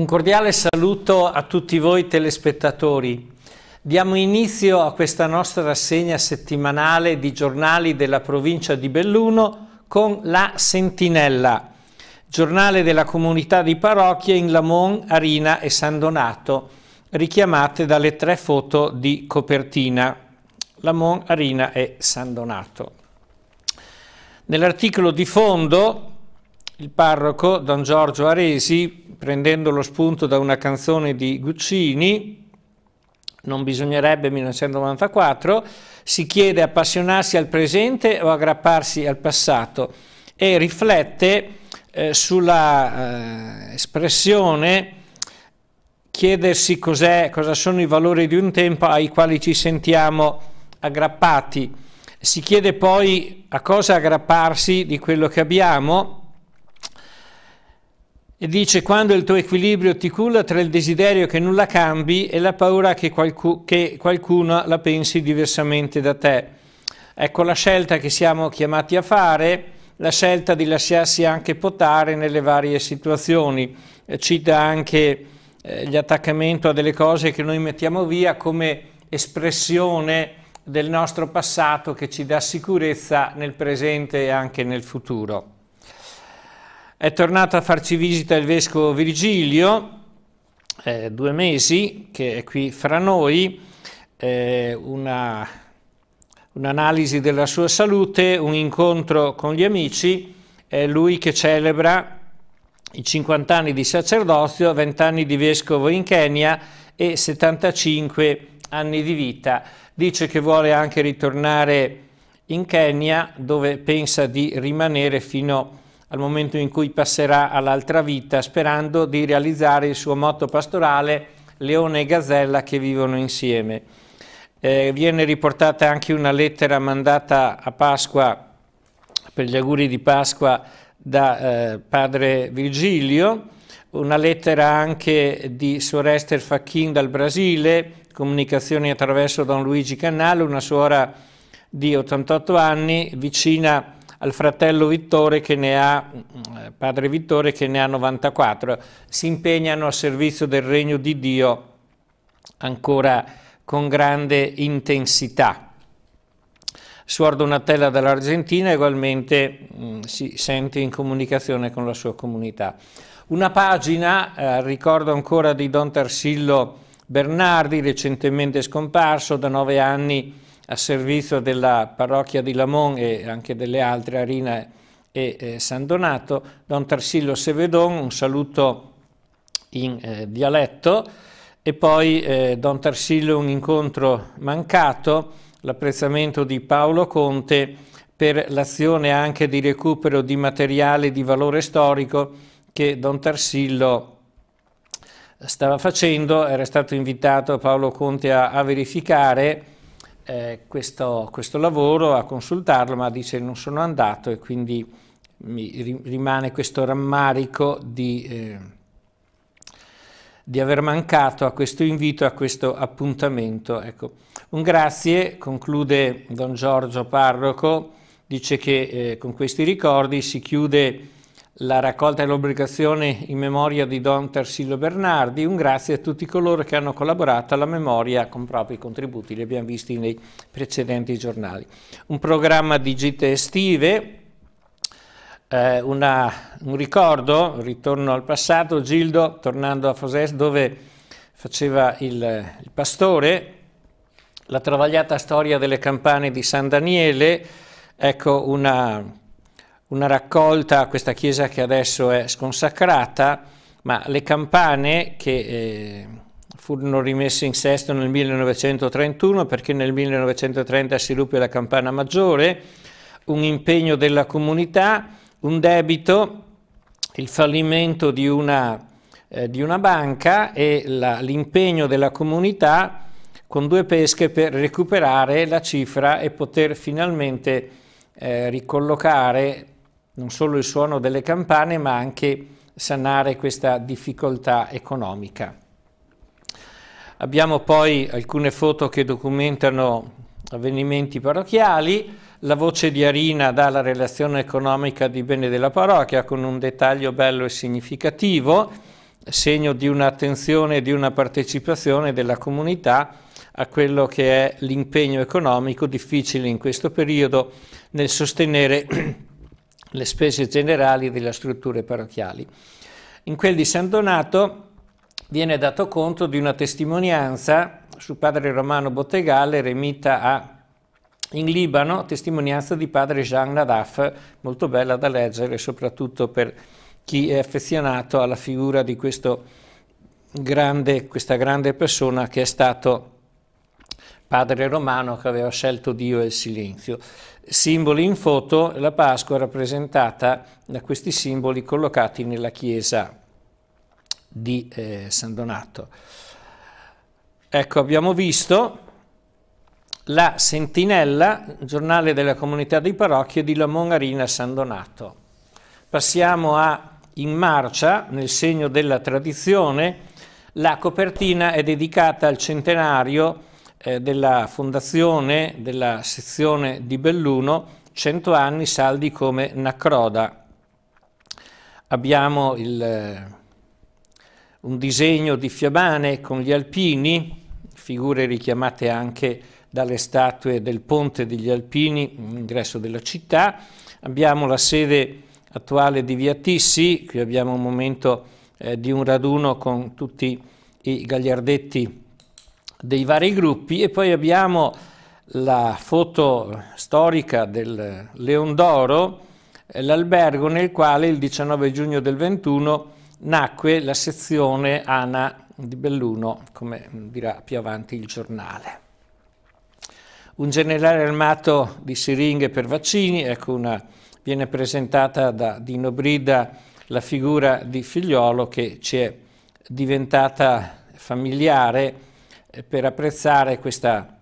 Un cordiale saluto a tutti voi telespettatori. Diamo inizio a questa nostra rassegna settimanale di giornali della provincia di Belluno con La Sentinella, giornale della comunità di parrocchie in Lamon, Arina e San Donato, richiamate dalle tre foto di copertina. Lamon, Arina e San Donato. Nell'articolo di fondo il parroco Don Giorgio Aresi prendendo lo spunto da una canzone di Guccini, non bisognerebbe 1994, si chiede appassionarsi al presente o aggrapparsi al passato e riflette eh, sulla eh, espressione chiedersi cos'è, cosa sono i valori di un tempo ai quali ci sentiamo aggrappati. Si chiede poi a cosa aggrapparsi di quello che abbiamo e dice quando il tuo equilibrio ti culla tra il desiderio che nulla cambi e la paura che, qualcu che qualcuno la pensi diversamente da te. Ecco la scelta che siamo chiamati a fare, la scelta di lasciarsi anche potare nelle varie situazioni. Eh, cita anche eh, l'attaccamento a delle cose che noi mettiamo via come espressione del nostro passato che ci dà sicurezza nel presente e anche nel futuro. È tornato a farci visita il vescovo Virgilio, eh, due mesi, che è qui fra noi, eh, un'analisi della sua salute, un incontro con gli amici, è lui che celebra i 50 anni di sacerdozio, 20 anni di vescovo in Kenya e 75 anni di vita. Dice che vuole anche ritornare in Kenya dove pensa di rimanere fino a al momento in cui passerà all'altra vita, sperando di realizzare il suo motto pastorale Leone e Gazzella che vivono insieme. Eh, viene riportata anche una lettera mandata a Pasqua, per gli auguri di Pasqua, da eh, padre Virgilio, una lettera anche di suor Esther Facchin dal Brasile, comunicazioni attraverso Don Luigi Cannale, una suora di 88 anni, vicina a al fratello Vittore che ne ha, eh, padre Vittore che ne ha 94, si impegnano a servizio del regno di Dio ancora con grande intensità. Suor Donatella dall'Argentina ugualmente mm, si sente in comunicazione con la sua comunità. Una pagina, eh, ricordo ancora di Don Tarsillo Bernardi, recentemente scomparso, da nove anni a servizio della parrocchia di Lamont e anche delle altre, Arina e eh, San Donato. Don Tarsillo Sevedon, un saluto in eh, dialetto e poi eh, Don Tarsillo un incontro mancato, l'apprezzamento di Paolo Conte per l'azione anche di recupero di materiale di valore storico che Don Tarsillo stava facendo, era stato invitato Paolo Conte a, a verificare eh, questo, questo, lavoro a consultarlo, ma dice non sono andato e quindi mi rimane questo rammarico di, eh, di aver mancato a questo invito, a questo appuntamento. Ecco. Un grazie, conclude Don Giorgio Parroco, dice che eh, con questi ricordi si chiude la raccolta e l'obbligazione in memoria di Don Tarsillo Bernardi. Un grazie a tutti coloro che hanno collaborato alla memoria con propri contributi, li abbiamo visti nei precedenti giornali. Un programma di gite estive, eh, una, un ricordo, un ritorno al passato, Gildo tornando a Fosès dove faceva il, il pastore, la travagliata storia delle campane di San Daniele, ecco una una raccolta a questa chiesa che adesso è sconsacrata, ma le campane che eh, furono rimesse in sesto nel 1931 perché nel 1930 si ruppe la campana maggiore, un impegno della comunità, un debito, il fallimento di una, eh, di una banca e l'impegno della comunità con due pesche per recuperare la cifra e poter finalmente eh, ricollocare non solo il suono delle campane, ma anche sanare questa difficoltà economica. Abbiamo poi alcune foto che documentano avvenimenti parrocchiali, la voce di Arina dà la relazione economica di bene della parrocchia con un dettaglio bello e significativo, segno di un'attenzione e di una partecipazione della comunità a quello che è l'impegno economico difficile in questo periodo nel sostenere le spese generali delle strutture parrocchiali. In quel di San Donato viene dato conto di una testimonianza su padre Romano Bottegale, remita a, in Libano, testimonianza di padre Jean Nadaf, molto bella da leggere soprattutto per chi è affezionato alla figura di grande, questa grande persona che è stato padre romano che aveva scelto Dio e il silenzio. Simboli in foto, la Pasqua rappresentata da questi simboli collocati nella chiesa di eh, San Donato. Ecco, abbiamo visto la Sentinella, giornale della comunità di parrocchie di La Monarina San Donato. Passiamo a In Marcia, nel segno della tradizione. La copertina è dedicata al centenario eh, della fondazione della sezione di Belluno, 100 anni saldi come Nacroda. Abbiamo il, eh, un disegno di fiabane con gli alpini, figure richiamate anche dalle statue del Ponte degli Alpini, ingresso della città. Abbiamo la sede attuale di Via Tissi, qui abbiamo un momento eh, di un raduno con tutti i gagliardetti dei vari gruppi e poi abbiamo la foto storica del Leon d'Oro, eh, l'albergo nel quale il 19 giugno del 21 nacque la sezione ANA di Belluno, come dirà più avanti il giornale. Un generale armato di siringhe per vaccini, ecco una, viene presentata da Dino Brida la figura di figliolo che ci è diventata familiare eh, per apprezzare questa,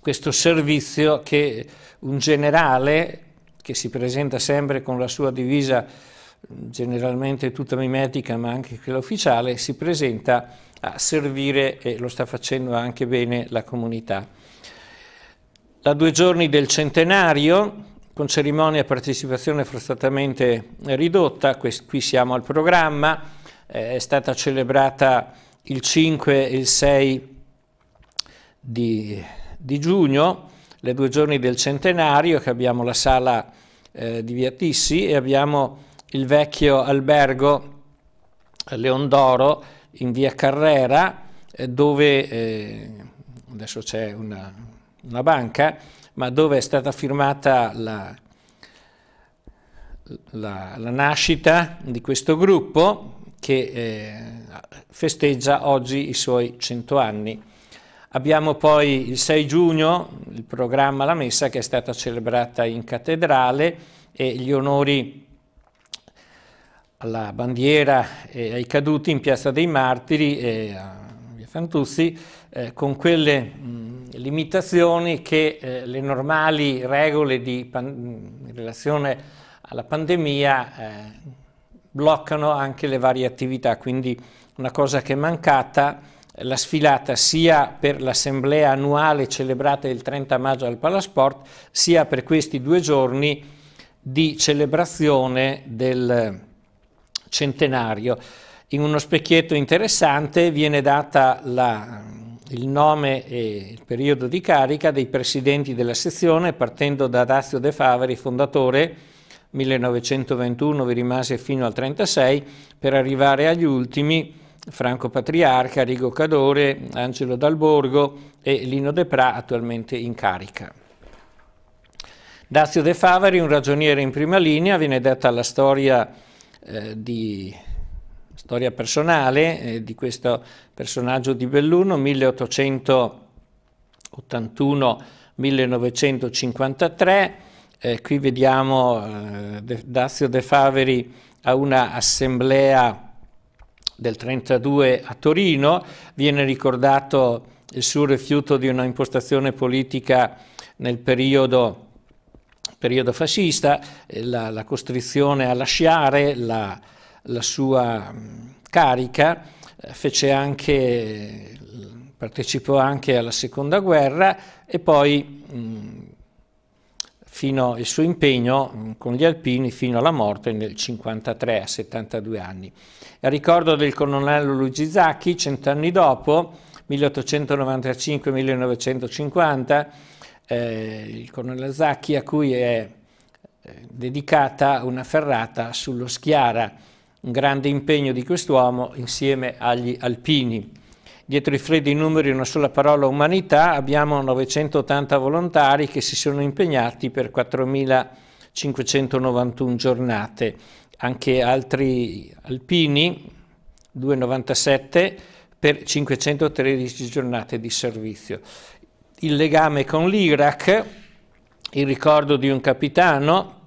questo servizio che un generale, che si presenta sempre con la sua divisa mm, generalmente tutta mimetica ma anche quella ufficiale, si presenta a servire e lo sta facendo anche bene la comunità. A due giorni del centenario, con cerimonia e partecipazione forzatamente ridotta, qui siamo al programma, eh, è stata celebrata il 5 e il 6 di, di giugno, le due giorni del centenario, che abbiamo la sala eh, di Via Tissi e abbiamo il vecchio albergo eh, Leondoro in via Carrera, eh, dove eh, adesso c'è una, una, banca, ma dove è stata firmata la, la, la nascita di questo gruppo che eh, festeggia oggi i suoi 100 anni. Abbiamo poi il 6 giugno il programma La Messa che è stata celebrata in cattedrale e gli onori alla bandiera e ai caduti in Piazza dei Martiri e a Via Fantuzzi eh, con quelle mh, limitazioni che eh, le normali regole in relazione alla pandemia eh, bloccano anche le varie attività, quindi una cosa che è mancata è la sfilata sia per l'assemblea annuale celebrata il 30 maggio al Palasport, sia per questi due giorni di celebrazione del centenario. In uno specchietto interessante viene data la, il nome e il periodo di carica dei presidenti della sezione, partendo da Dazio De Faveri, fondatore, 1921 vi rimase fino al 1936 per arrivare agli ultimi, Franco Patriarca, Rigo Cadore, Angelo Dalborgo e Lino De Pra attualmente in carica. Dazio De Favari, un ragioniere in prima linea, viene detta la storia, eh, di, storia personale eh, di questo personaggio di Belluno, 1881-1953. Eh, qui vediamo eh, Dazio De Faveri a una assemblea del 32 a Torino, viene ricordato il suo rifiuto di una impostazione politica nel periodo, periodo fascista, eh, la, la, costrizione a lasciare la, la sua carica, eh, anche, partecipò anche alla seconda guerra e poi mh, fino, il suo impegno mm, con gli alpini fino alla morte nel 1953 a 72 anni. A ricordo del colonnello Luigi Zacchi, cent'anni dopo, 1895-1950, eh, il colonnello Zacchi a cui è eh, dedicata una ferrata sullo Schiara, un grande impegno di quest'uomo insieme agli alpini dietro i freddi numeri una sola parola umanità, abbiamo 980 volontari che si sono impegnati per 4.591 giornate, anche altri alpini, 297 per 513 giornate di servizio. Il legame con l'Iraq, il ricordo di un capitano,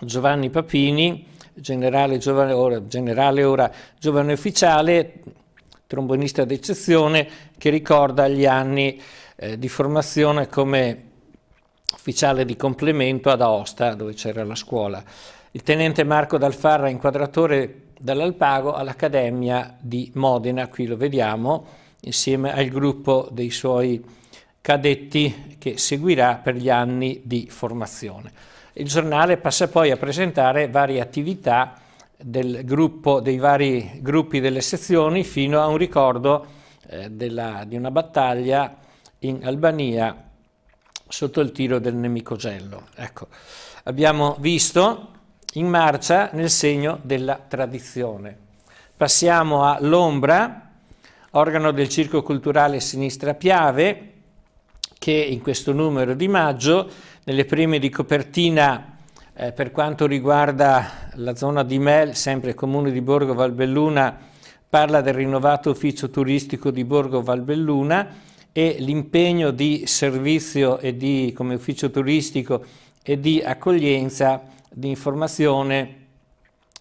Giovanni Papini, generale, giovane, ora, generale ora giovane ufficiale, trombonista d'eccezione che ricorda gli anni eh, di formazione come ufficiale di complemento ad Aosta, dove c'era la scuola. Il tenente Marco D'Alfarra, inquadratore dall'Alpago all'Accademia di Modena, qui lo vediamo, insieme al gruppo dei suoi cadetti che seguirà per gli anni di formazione. Il giornale passa poi a presentare varie attività del gruppo, dei vari gruppi delle sezioni fino a un ricordo eh, della, di una battaglia in Albania sotto il tiro del nemico gello. Ecco, abbiamo visto in marcia nel segno della tradizione. Passiamo a L'Ombra, organo del Circo Culturale Sinistra Piave, che in questo numero di maggio, nelle prime di copertina eh, per quanto riguarda la zona di Mel, sempre il comune di Borgo Valbelluna parla del rinnovato ufficio turistico di Borgo Valbelluna e l'impegno di servizio e di, come ufficio turistico e di accoglienza, di informazione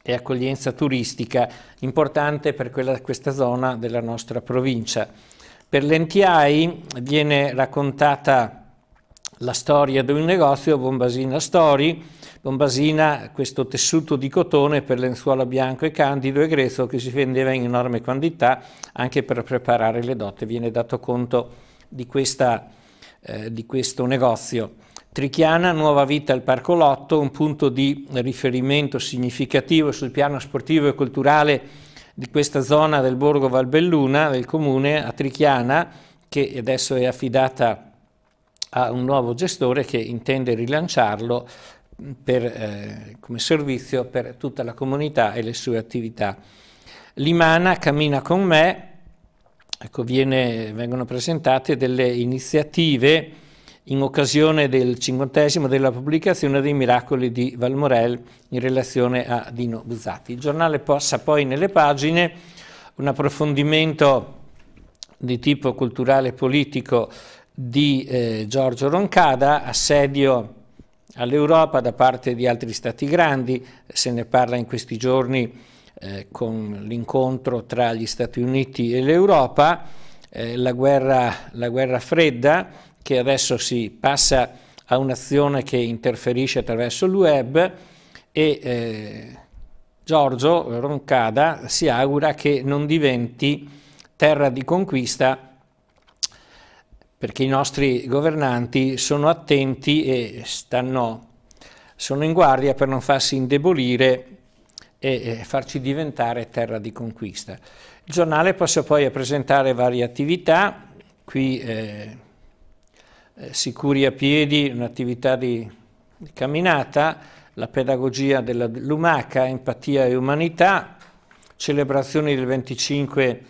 e accoglienza turistica importante per quella, questa zona della nostra provincia. Per l'Entiai viene raccontata la storia di un negozio, Bombasina Story, Lombasina questo tessuto di cotone per lenzuola bianco e candido e grezzo che si vendeva in enorme quantità anche per preparare le dote. Viene dato conto di, questa, eh, di questo negozio. Trichiana, nuova vita al Parco Lotto, un punto di riferimento significativo sul piano sportivo e culturale di questa zona del borgo Valbelluna, del comune a Trichiana, che adesso è affidata a un nuovo gestore che intende rilanciarlo per, eh, come servizio per tutta la comunità e le sue attività. Limana cammina con me, ecco, viene, vengono presentate delle iniziative in occasione del cinquantesimo della pubblicazione dei miracoli di Valmorel in relazione a Dino Buzzati. Il giornale possa poi nelle pagine un approfondimento di tipo culturale e politico di eh, Giorgio Roncada, assedio all'Europa da parte di altri stati grandi, se ne parla in questi giorni eh, con l'incontro tra gli Stati Uniti e l'Europa, eh, la, la, guerra, fredda che adesso si passa a un'azione che interferisce attraverso il web e eh, Giorgio Roncada si augura che non diventi terra di conquista perché i nostri governanti sono attenti e stanno, sono in guardia per non farsi indebolire e farci diventare terra di conquista. Il giornale passa poi a presentare varie attività, qui eh, eh Sicuri a piedi, un'attività di, di camminata, la pedagogia della lumaca, empatia e umanità, celebrazioni del 25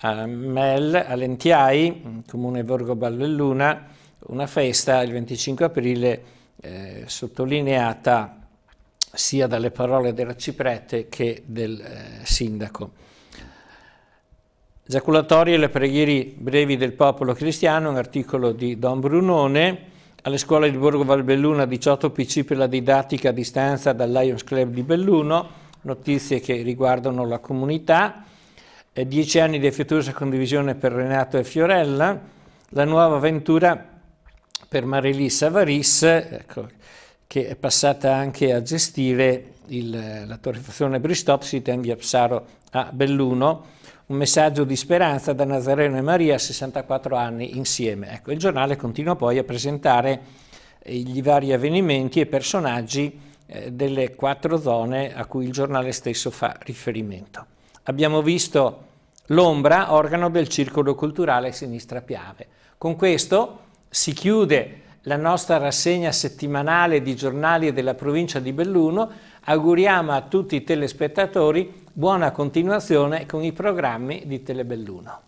a Mel, all'Entiai, comune Borgo Ballelluna, una festa il 25 aprile eh, sottolineata sia dalle parole della Ciprete che del eh, sindaco. Giaculatori e le preghiere brevi del popolo cristiano, un articolo di Don Brunone, alle scuole di Borgo Valbelluna 18 PC per la didattica a distanza dal Lions Club di Belluno, notizie che riguardano la comunità, dieci anni di affettuosa condivisione per Renato e Fiorella, la nuova avventura per Marelì Savaris, ecco, che è passata anche a gestire il, la torrefazione Bristop, in via Psaro a Belluno, un messaggio di speranza da Nazareno e Maria, 64 anni insieme. Ecco, il giornale continua poi a presentare eh, gli vari avvenimenti e personaggi eh, delle quattro zone a cui il giornale stesso fa riferimento. Abbiamo visto l'ombra organo del circolo culturale Sinistra Piave. Con questo si chiude la nostra rassegna settimanale di giornali della provincia di Belluno. Auguriamo a tutti i telespettatori buona continuazione con i programmi di Telebelluno.